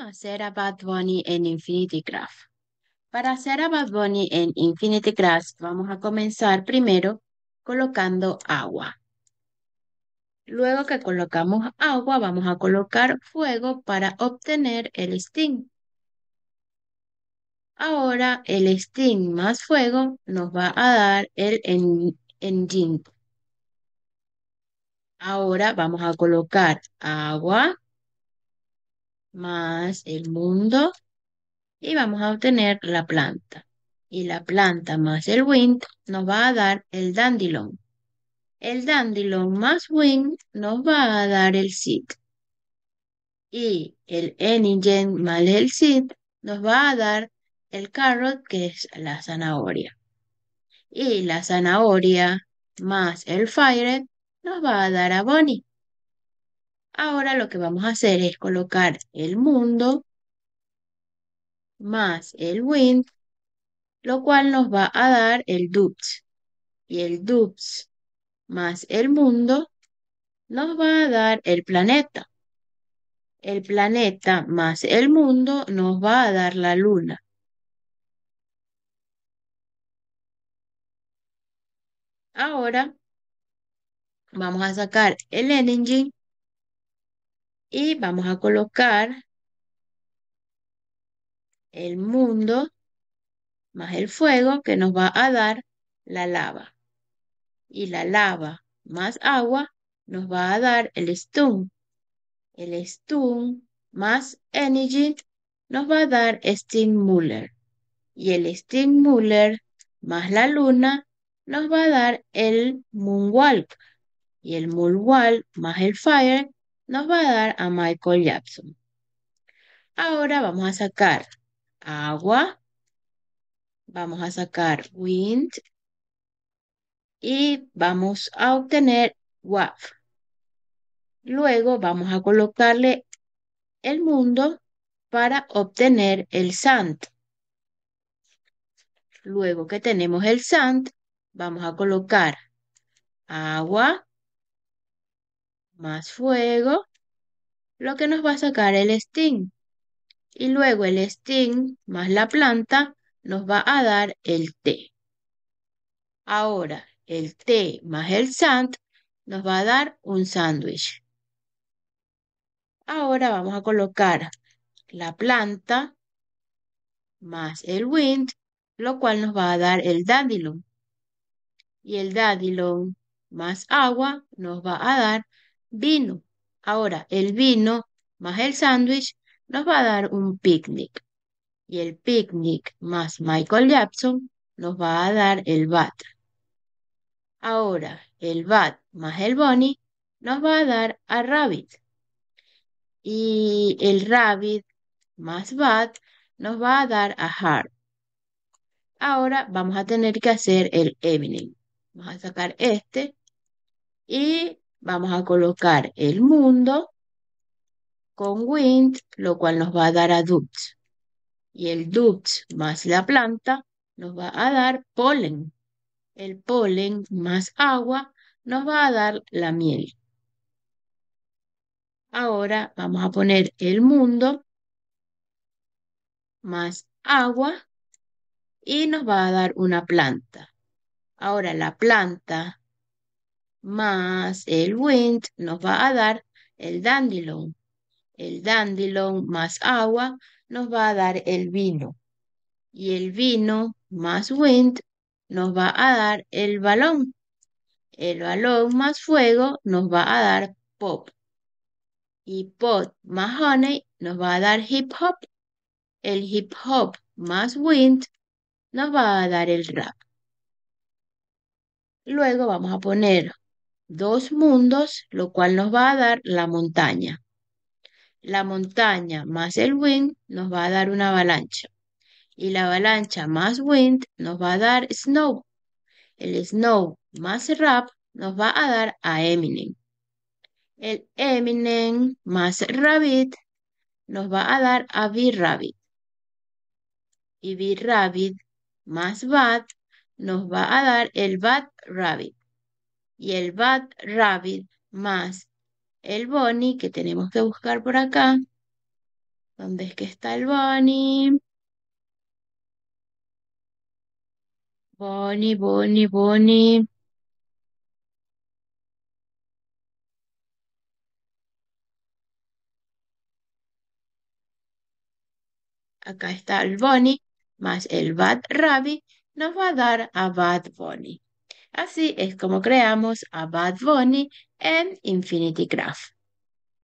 a hacer a Bad Bunny en Infinity Craft? Para hacer a Bad Bunny en Infinity Craft vamos a comenzar primero colocando agua. Luego que colocamos agua, vamos a colocar fuego para obtener el Sting. Ahora el Sting más fuego nos va a dar el engine. Ahora vamos a colocar agua, más el mundo y vamos a obtener la planta. Y la planta más el wind nos va a dar el dandelion. El dandelion más wind nos va a dar el seed. Y el engine más el seed nos va a dar el carrot, que es la zanahoria. Y la zanahoria más el fire nos va a dar a Bonnie. Ahora lo que vamos a hacer es colocar el mundo más el wind, lo cual nos va a dar el dubs. Y el dubs más el mundo nos va a dar el planeta. El planeta más el mundo nos va a dar la luna. Ahora vamos a sacar el energy y vamos a colocar el mundo más el fuego que nos va a dar la lava. Y la lava más agua nos va a dar el stun. El stun más energy nos va a dar Muller. Y el Muller más la luna nos va a dar el moonwalk. Y el moonwalk más el fire nos va a dar a Michael Jackson. Ahora vamos a sacar agua, vamos a sacar wind y vamos a obtener WAF. Luego vamos a colocarle el mundo para obtener el sand. Luego que tenemos el sand, vamos a colocar agua, más fuego, lo que nos va a sacar el sting. Y luego el sting más la planta nos va a dar el té. Ahora, el té más el sand nos va a dar un sándwich. Ahora vamos a colocar la planta más el wind, lo cual nos va a dar el dandelion. Y el dandelion más agua nos va a dar vino. Ahora, el vino más el sándwich nos va a dar un picnic. Y el picnic más Michael Jackson nos va a dar el bat. Ahora, el bat más el bunny nos va a dar a rabbit. Y el rabbit más bat nos va a dar a heart. Ahora vamos a tener que hacer el evening. Vamos a sacar este y Vamos a colocar el mundo con wind, lo cual nos va a dar a duct. Y el duct más la planta nos va a dar polen. El polen más agua nos va a dar la miel. Ahora vamos a poner el mundo más agua y nos va a dar una planta. Ahora la planta más el wind nos va a dar el dandelion. El dandelion más agua nos va a dar el vino. Y el vino más wind nos va a dar el balón. El balón más fuego nos va a dar pop. Y pot más honey nos va a dar hip hop. El hip hop más wind nos va a dar el rap. Luego vamos a poner dos mundos, lo cual nos va a dar la montaña. La montaña más el wind nos va a dar una avalancha. Y la avalancha más wind nos va a dar snow. El snow más rap nos va a dar a Eminem. El Eminem más rabbit nos va a dar a B-Rabbit. Y B-Rabbit más bat nos va a dar el bat rabbit y el bat rabbit más el Bonnie, que tenemos que buscar por acá. ¿Dónde es que está el Bonnie? Bonnie, Bonnie, Bonnie. Acá está el Bonnie más el bad rabbit nos va a dar a bad bunny. Así es como creamos a Bad Bunny en Infinity Graph.